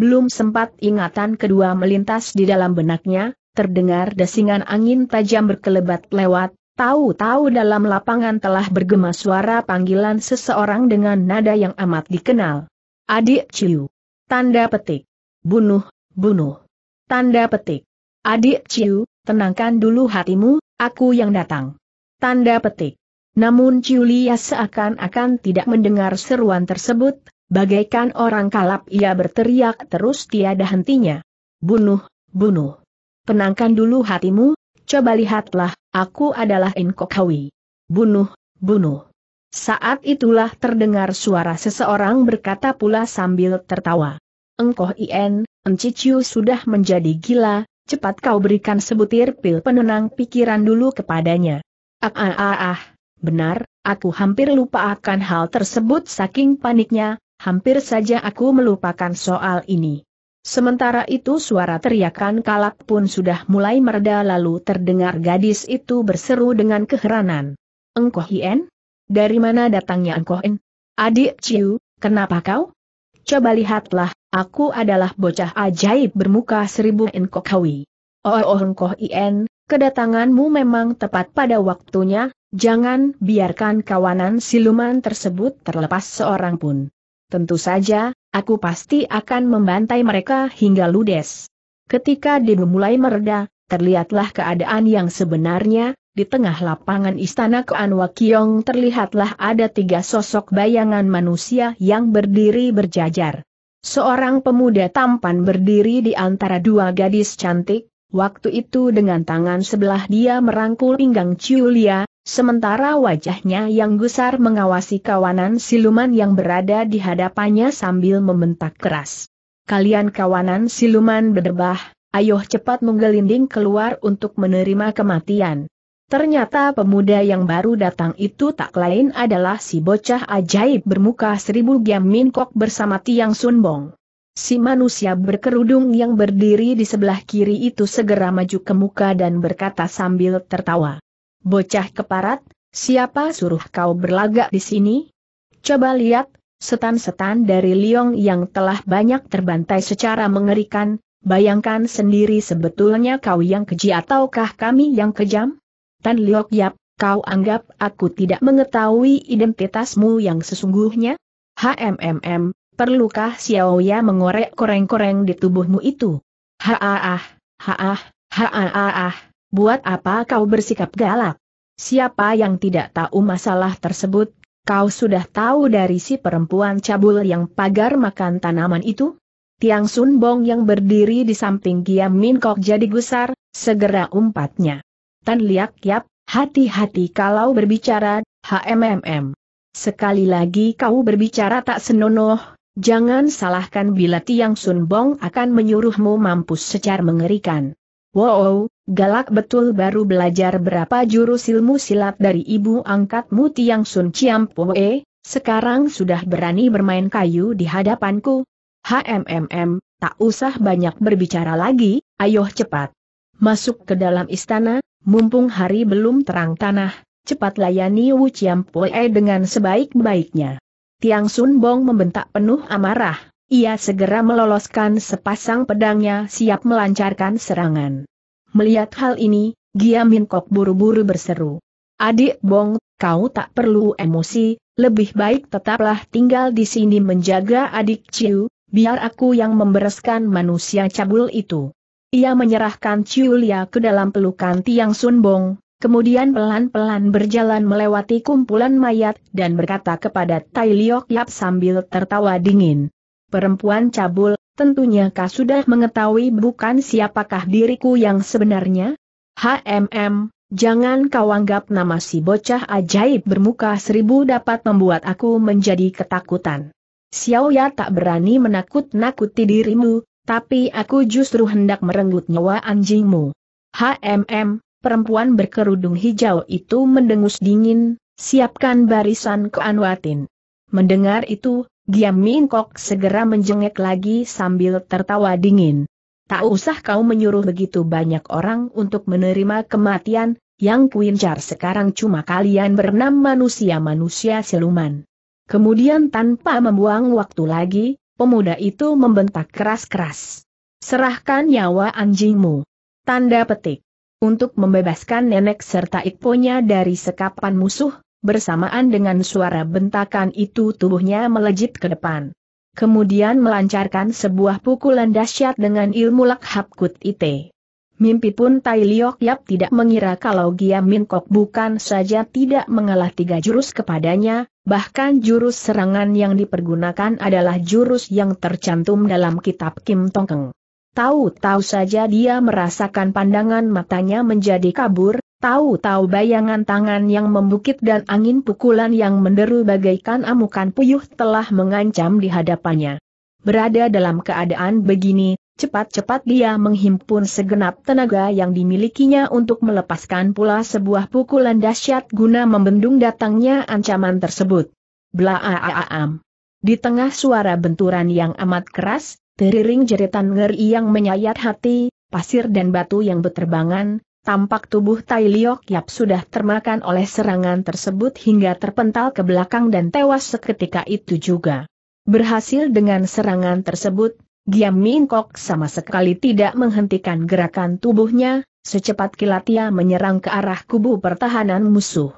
Belum sempat ingatan kedua melintas di dalam benaknya, terdengar desingan angin tajam berkelebat lewat, tahu-tahu dalam lapangan telah bergema suara panggilan seseorang dengan nada yang amat dikenal. Adik Ciu. Tanda petik. Bunuh, bunuh. Tanda petik. Adik Ciu, tenangkan dulu hatimu, aku yang datang. Tanda petik. Namun Ciulia seakan-akan tidak mendengar seruan tersebut, Bagaikan orang kalap ia berteriak terus tiada hentinya. Bunuh, bunuh. Tenangkan dulu hatimu, coba lihatlah, aku adalah Inkokawi. Bunuh, bunuh. Saat itulah terdengar suara seseorang berkata pula sambil tertawa. Engkoh Ien, Enciciu sudah menjadi gila, cepat kau berikan sebutir pil penenang pikiran dulu kepadanya. Ah ah ah ah, benar, aku hampir lupa akan hal tersebut saking paniknya, Hampir saja aku melupakan soal ini. Sementara itu suara teriakan kalak pun sudah mulai mereda lalu terdengar gadis itu berseru dengan keheranan. Engkoh Hien? Dari mana datangnya Engkoh En? Adik Ciu, kenapa kau? Coba lihatlah, aku adalah bocah ajaib bermuka seribu Engkoh Kawi. Oh, oh Engkoh Hien, kedatanganmu memang tepat pada waktunya, jangan biarkan kawanan siluman tersebut terlepas seorang pun. Tentu saja, aku pasti akan membantai mereka hingga ludes. Ketika debu mulai mereda, terlihatlah keadaan yang sebenarnya, di tengah lapangan istana Keanwa Kiong terlihatlah ada tiga sosok bayangan manusia yang berdiri berjajar. Seorang pemuda tampan berdiri di antara dua gadis cantik, waktu itu dengan tangan sebelah dia merangkul pinggang Julia. Sementara wajahnya yang gusar mengawasi kawanan siluman yang berada di hadapannya sambil membentak keras. Kalian kawanan siluman berdebah, ayo cepat menggelinding keluar untuk menerima kematian. Ternyata pemuda yang baru datang itu tak lain adalah si bocah ajaib bermuka seribu giam minkok bersama tiang sunbong. Si manusia berkerudung yang berdiri di sebelah kiri itu segera maju ke muka dan berkata sambil tertawa. Bocah keparat, siapa suruh kau berlagak di sini? Coba lihat, setan-setan dari Liong yang telah banyak terbantai secara mengerikan, bayangkan sendiri sebetulnya kau yang keji ataukah kami yang kejam? Tan Liok Yap, kau anggap aku tidak mengetahui identitasmu yang sesungguhnya? HMMM, perlukah Xiao Xiaoya mengorek koreng-koreng di tubuhmu itu? Haah, haah, haah, haah. Buat apa kau bersikap galak? Siapa yang tidak tahu masalah tersebut? Kau sudah tahu dari si perempuan cabul yang pagar makan tanaman itu? Tiang Sun Bong yang berdiri di samping Giam Min Kok jadi gusar, segera umpatnya. Tan Liak Yap, hati-hati kalau berbicara, HMMM. Sekali lagi kau berbicara tak senonoh, jangan salahkan bila Tiang Sun Bong akan menyuruhmu mampus secara mengerikan. Wow, galak betul baru belajar berapa jurus ilmu silat dari ibu angkatmu Tiang Sun Chiam Poe, sekarang sudah berani bermain kayu di hadapanku. HMMM, tak usah banyak berbicara lagi, ayo cepat. Masuk ke dalam istana, mumpung hari belum terang tanah, cepat layani Wu Chiam Poe dengan sebaik-baiknya. Tiang Sun Bong membentak penuh amarah, ia segera meloloskan sepasang pedangnya siap melancarkan serangan. Melihat hal ini, Gia Min Kok buru-buru berseru. Adik Bong, kau tak perlu emosi, lebih baik tetaplah tinggal di sini menjaga adik Ciu, biar aku yang membereskan manusia cabul itu. Ia menyerahkan Ciu Lia ke dalam pelukan Tiang Sun Bong, kemudian pelan-pelan berjalan melewati kumpulan mayat dan berkata kepada Tai Liok Yap sambil tertawa dingin. Perempuan cabul, tentunya kau sudah mengetahui bukan siapakah diriku yang sebenarnya? HMM, jangan kau anggap nama si bocah ajaib bermuka seribu dapat membuat aku menjadi ketakutan. Xiao Ya tak berani menakut-nakuti dirimu, tapi aku justru hendak merenggut nyawa anjingmu. HMM, perempuan berkerudung hijau itu mendengus dingin, siapkan barisan keanwatin. Mendengar itu, Giam Min Kok segera menjengek lagi sambil tertawa dingin. Tak usah kau menyuruh begitu banyak orang untuk menerima kematian, yang kuincar sekarang cuma kalian bernam manusia-manusia siluman. Kemudian tanpa membuang waktu lagi, pemuda itu membentak keras-keras. Serahkan nyawa anjingmu. Tanda petik. Untuk membebaskan nenek serta ikponya dari sekapan musuh, Bersamaan dengan suara bentakan itu tubuhnya melejit ke depan. Kemudian melancarkan sebuah pukulan dahsyat dengan ilmu lakhap kut ite. Mimpi pun Tai Liok Yap tidak mengira kalau Gia Min Kok bukan saja tidak mengalah tiga jurus kepadanya, bahkan jurus serangan yang dipergunakan adalah jurus yang tercantum dalam kitab Kim Tongkeng. Tahu-tahu saja dia merasakan pandangan matanya menjadi kabur, Tahu-tahu bayangan tangan yang membukit dan angin pukulan yang menderu bagaikan amukan puyuh telah mengancam di hadapannya. Berada dalam keadaan begini, cepat-cepat dia menghimpun segenap tenaga yang dimilikinya untuk melepaskan pula sebuah pukulan dahsyat guna membendung datangnya ancaman tersebut. Blaaam. Di tengah suara benturan yang amat keras, teriring jeritan ngeri yang menyayat hati, pasir dan batu yang berterbangan. Tampak tubuh Tai Liok Yap sudah termakan oleh serangan tersebut hingga terpental ke belakang dan tewas seketika itu juga. Berhasil dengan serangan tersebut, Giam Min Kok sama sekali tidak menghentikan gerakan tubuhnya, secepat kilat ia menyerang ke arah kubu pertahanan musuh.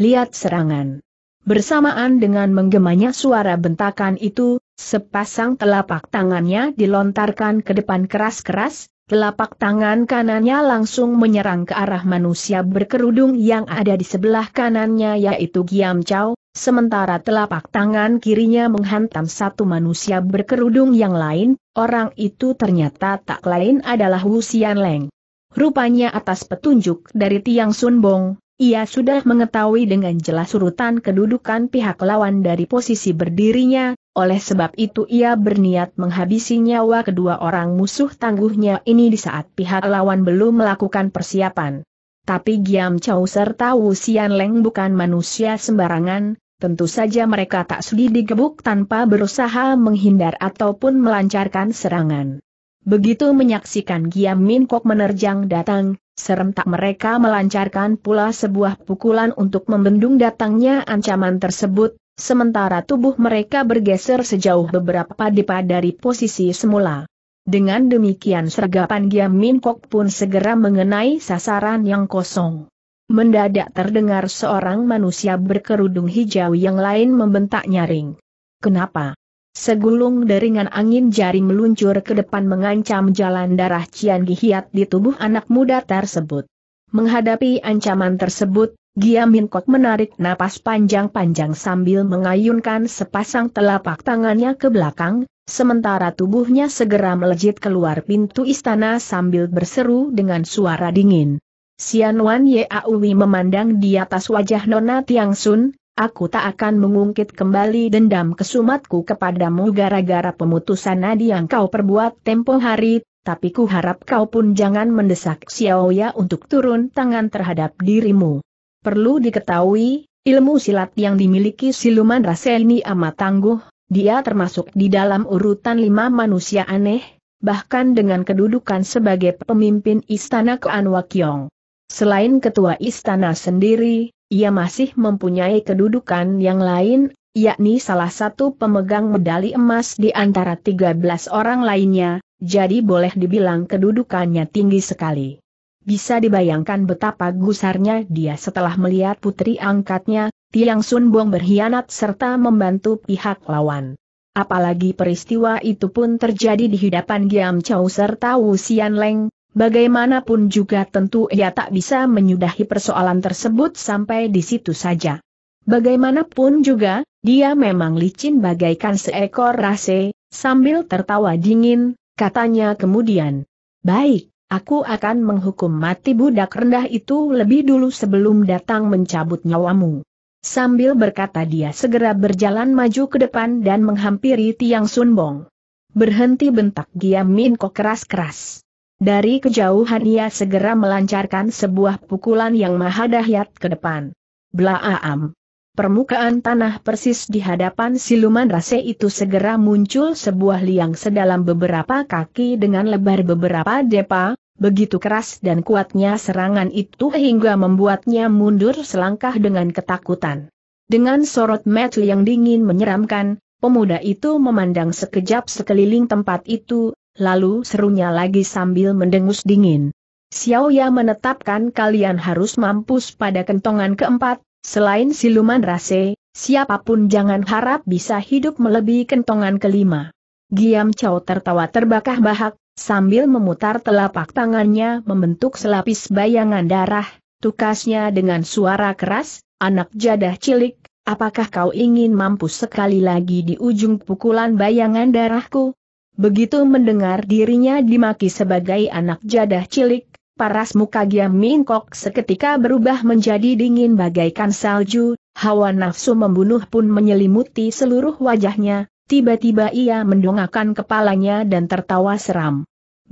Lihat serangan. Bersamaan dengan menggemanya suara bentakan itu, sepasang telapak tangannya dilontarkan ke depan keras-keras, telapak tangan kanannya langsung menyerang ke arah manusia berkerudung yang ada di sebelah kanannya yaitu Giam Chow, sementara telapak tangan kirinya menghantam satu manusia berkerudung yang lain, orang itu ternyata tak lain adalah Wu Xian Leng. Rupanya atas petunjuk dari Tiang Sun Bong, ia sudah mengetahui dengan jelas urutan kedudukan pihak lawan dari posisi berdirinya, oleh sebab itu ia berniat menghabisi nyawa kedua orang musuh tangguhnya ini di saat pihak lawan belum melakukan persiapan. Tapi Giam Chow serta Wu Xian Leng bukan manusia sembarangan, tentu saja mereka tak sudi digebuk tanpa berusaha menghindar ataupun melancarkan serangan. Begitu menyaksikan Giam Min Kok menerjang datang, serentak mereka melancarkan pula sebuah pukulan untuk membendung datangnya ancaman tersebut, sementara tubuh mereka bergeser sejauh beberapa depa dari posisi semula. Dengan demikian sergapan Giam Min Kok pun segera mengenai sasaran yang kosong. Mendadak terdengar seorang manusia berkerudung hijau yang lain membentak nyaring. Kenapa? Segulung deringan angin jari meluncur ke depan mengancam jalan darah Cian Gihiat di tubuh anak muda tersebut. Menghadapi ancaman tersebut, Giamin Kok menarik napas panjang-panjang sambil mengayunkan sepasang telapak tangannya ke belakang, sementara tubuhnya segera melejit keluar pintu istana sambil berseru dengan suara dingin. Wan Sian Ye Auli memandang di atas wajah Nona Tiang Sun, aku tak akan mengungkit kembali dendam kesumatku kepadamu gara-gara pemutusan nadi yang kau perbuat tempo hari, tapi ku harap kau pun jangan mendesak Xiaoya untuk turun tangan terhadap dirimu. Perlu diketahui, ilmu silat yang dimiliki siluman rasa ini amat tangguh, dia termasuk di dalam urutan lima manusia aneh, bahkan dengan kedudukan sebagai pemimpin istana Keanwakyong. Selain ketua istana sendiri, ia masih mempunyai kedudukan yang lain, yakni salah satu pemegang medali emas di antara 13 orang lainnya, jadi boleh dibilang kedudukannya tinggi sekali. Bisa dibayangkan betapa gusarnya dia setelah melihat putri angkatnya, Tiang Sun Bong berkhianat serta membantu pihak lawan. Apalagi peristiwa itu pun terjadi di hadapan Giam Chow serta Wu Xian Leng, bagaimanapun juga tentu ia tak bisa menyudahi persoalan tersebut sampai di situ saja. Bagaimanapun juga, dia memang licin bagaikan seekor rase, sambil tertawa dingin, katanya kemudian. Baik, Aku akan menghukum mati budak rendah itu lebih dulu sebelum datang mencabut nyawamu. Sambil berkata dia segera berjalan maju ke depan dan menghampiri tiang sunbong. Berhenti bentak Min Minko keras-keras. Dari kejauhan ia segera melancarkan sebuah pukulan yang maha dahsyat ke depan. Blaam. Permukaan tanah persis di hadapan siluman rase itu segera muncul sebuah liang sedalam beberapa kaki dengan lebar beberapa depa, begitu keras dan kuatnya serangan itu hingga membuatnya mundur selangkah dengan ketakutan. Dengan sorot mata yang dingin menyeramkan, pemuda itu memandang sekejap sekeliling tempat itu, lalu serunya lagi sambil mendengus dingin. Xiaoya menetapkan kalian harus mampus pada kentongan keempat, selain siluman rase, siapapun jangan harap bisa hidup melebihi kentongan kelima. Giam Chow tertawa terbakah-bahak, Sambil memutar telapak tangannya membentuk selapis bayangan darah, tukasnya dengan suara keras, anak jadah cilik, apakah kau ingin mampu sekali lagi di ujung pukulan bayangan darahku? Begitu mendengar dirinya dimaki sebagai anak jadah cilik, paras muka Giam Mingkok seketika berubah menjadi dingin bagaikan salju, hawa nafsu membunuh pun menyelimuti seluruh wajahnya, Tiba-tiba ia mendongakkan kepalanya dan tertawa seram.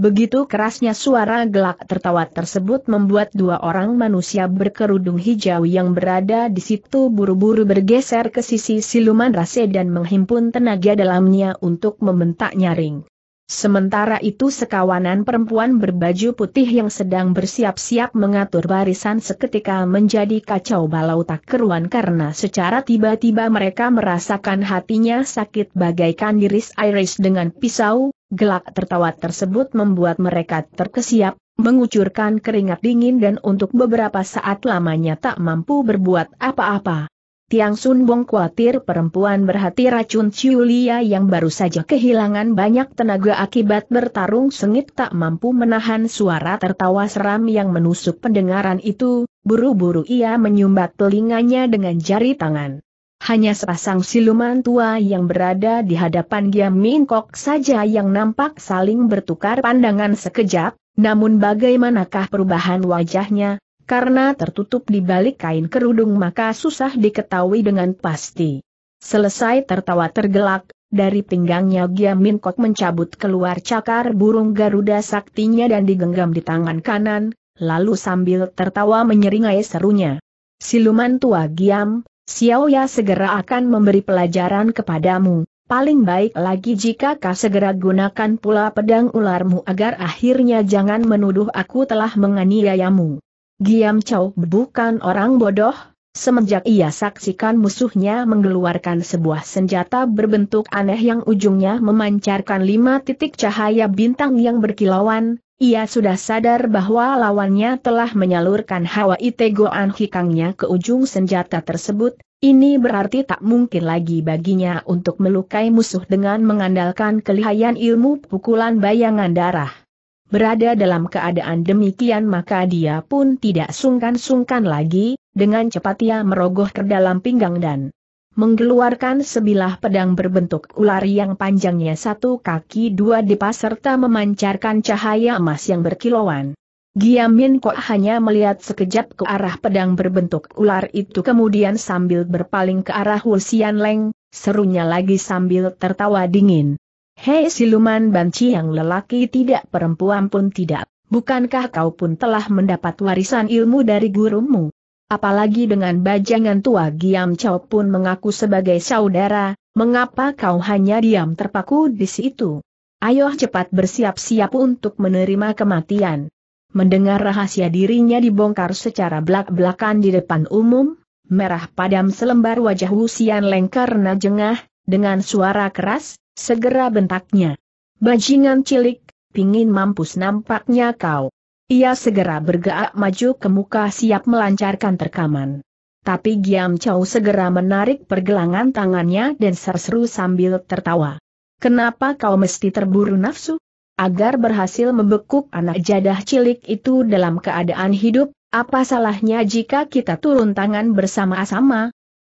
Begitu kerasnya suara gelak tertawa tersebut membuat dua orang manusia berkerudung hijau yang berada di situ buru-buru bergeser ke sisi siluman rase dan menghimpun tenaga dalamnya untuk membentak nyaring. Sementara itu sekawanan perempuan berbaju putih yang sedang bersiap-siap mengatur barisan seketika menjadi kacau balau tak keruan karena secara tiba-tiba mereka merasakan hatinya sakit bagaikan diris iris dengan pisau, gelak tertawa tersebut membuat mereka terkesiap, mengucurkan keringat dingin dan untuk beberapa saat lamanya tak mampu berbuat apa-apa. Tiang Sun Bong khawatir perempuan berhati racun Ciulia yang baru saja kehilangan banyak tenaga akibat bertarung sengit tak mampu menahan suara tertawa seram yang menusuk pendengaran itu, buru-buru ia menyumbat telinganya dengan jari tangan. Hanya sepasang siluman tua yang berada di hadapan Giam Min Kok saja yang nampak saling bertukar pandangan sekejap, namun bagaimanakah perubahan wajahnya, karena tertutup di balik kain kerudung maka susah diketahui dengan pasti. Selesai tertawa tergelak, dari pinggangnya Giamin Kok mencabut keluar cakar burung Garuda saktinya dan digenggam di tangan kanan, lalu sambil tertawa menyeringai serunya. Siluman tua Giam, Ya segera akan memberi pelajaran kepadamu, paling baik lagi jika kau segera gunakan pula pedang ularmu agar akhirnya jangan menuduh aku telah menganiayamu. Giam Chow bukan orang bodoh, semenjak ia saksikan musuhnya mengeluarkan sebuah senjata berbentuk aneh yang ujungnya memancarkan lima titik cahaya bintang yang berkilauan, ia sudah sadar bahwa lawannya telah menyalurkan hawa itegoan hikangnya ke ujung senjata tersebut, ini berarti tak mungkin lagi baginya untuk melukai musuh dengan mengandalkan kelihayan ilmu pukulan bayangan darah. Berada dalam keadaan demikian maka dia pun tidak sungkan-sungkan lagi, dengan cepat ia merogoh ke dalam pinggang dan mengeluarkan sebilah pedang berbentuk ular yang panjangnya satu kaki dua dipas serta memancarkan cahaya emas yang berkilauan. Giamin Kok hanya melihat sekejap ke arah pedang berbentuk ular itu kemudian sambil berpaling ke arah Hulsian Leng, serunya lagi sambil tertawa dingin. Hei siluman banci yang lelaki tidak perempuan pun tidak, bukankah kau pun telah mendapat warisan ilmu dari gurumu? Apalagi dengan bajangan tua Giam Chow pun mengaku sebagai saudara, mengapa kau hanya diam terpaku di situ? Ayo cepat bersiap-siap untuk menerima kematian. Mendengar rahasia dirinya dibongkar secara belak-belakan di depan umum, merah padam selembar wajah Xian Leng karena jengah, dengan suara keras, Segera bentaknya. Bajingan cilik, pingin mampus nampaknya kau. Ia segera bergerak maju ke muka siap melancarkan terkaman. Tapi Giam Chow segera menarik pergelangan tangannya dan serseru sambil tertawa. Kenapa kau mesti terburu nafsu? Agar berhasil membekuk anak jadah cilik itu dalam keadaan hidup, apa salahnya jika kita turun tangan bersama-sama,